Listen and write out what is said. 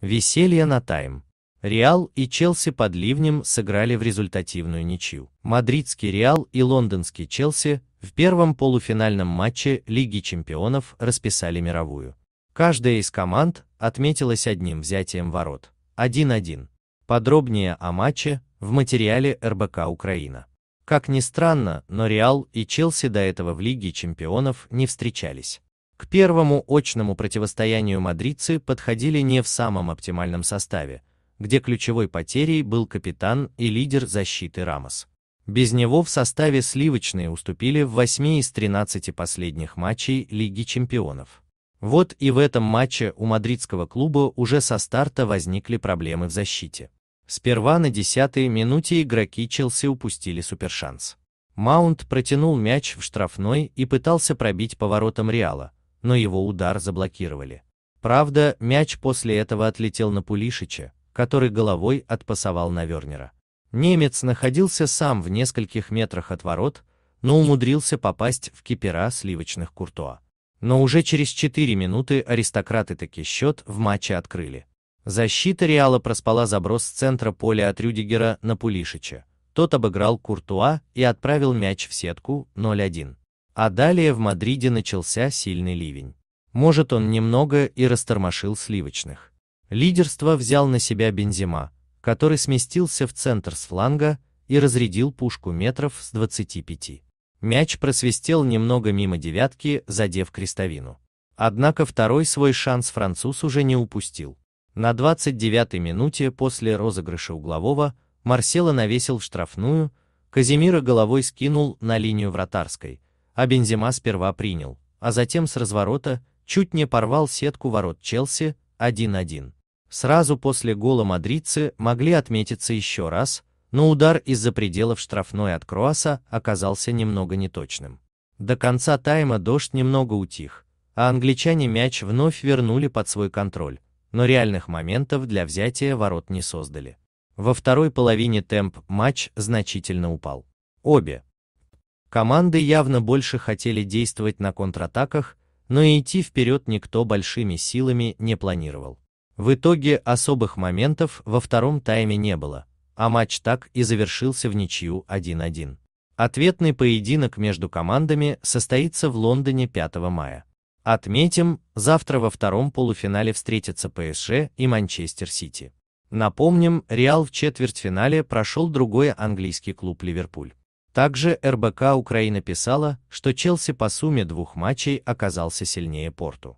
Веселье на тайм. Реал и Челси под ливнем сыграли в результативную ничью. Мадридский Реал и лондонский Челси в первом полуфинальном матче Лиги чемпионов расписали мировую. Каждая из команд отметилась одним взятием ворот. 1-1. Подробнее о матче в материале РБК Украина. Как ни странно, но Реал и Челси до этого в Лиге чемпионов не встречались. К первому очному противостоянию мадридцы подходили не в самом оптимальном составе, где ключевой потерей был капитан и лидер защиты Рамос. Без него в составе сливочные уступили в 8 из 13 последних матчей Лиги чемпионов. Вот и в этом матче у мадридского клуба уже со старта возникли проблемы в защите. Сперва на 10-й минуте игроки Челси упустили супершанс. Маунт протянул мяч в штрафной и пытался пробить поворотом Реала, но его удар заблокировали. Правда, мяч после этого отлетел на Пулишича, который головой отпасовал на Вернера. Немец находился сам в нескольких метрах от ворот, но умудрился попасть в кипера сливочных Куртуа. Но уже через 4 минуты аристократы таки счет в матче открыли. Защита Реала проспала заброс с центра поля от Рюдигера на Пулишича. Тот обыграл Куртуа и отправил мяч в сетку 0-1. А далее в Мадриде начался сильный ливень. Может он немного и растормошил сливочных. Лидерство взял на себя Бензима, который сместился в центр с фланга и разрядил пушку метров с 25. Мяч просвистел немного мимо девятки, задев крестовину. Однако второй свой шанс француз уже не упустил. На 29-й минуте после розыгрыша углового Марсело навесил в штрафную, Казимира головой скинул на линию вратарской, а Бензема сперва принял, а затем с разворота чуть не порвал сетку ворот Челси 1-1. Сразу после гола мадридцы могли отметиться еще раз, но удар из-за пределов штрафной от Круаса оказался немного неточным. До конца тайма дождь немного утих, а англичане мяч вновь вернули под свой контроль, но реальных моментов для взятия ворот не создали. Во второй половине темп матч значительно упал. Обе Команды явно больше хотели действовать на контратаках, но и идти вперед никто большими силами не планировал. В итоге особых моментов во втором тайме не было, а матч так и завершился в ничью 1-1. Ответный поединок между командами состоится в Лондоне 5 мая. Отметим, завтра во втором полуфинале встретятся ПСЖ и Манчестер Сити. Напомним, Реал в четвертьфинале прошел другой английский клуб Ливерпуль. Также РБК Украина писала, что Челси по сумме двух матчей оказался сильнее Порту.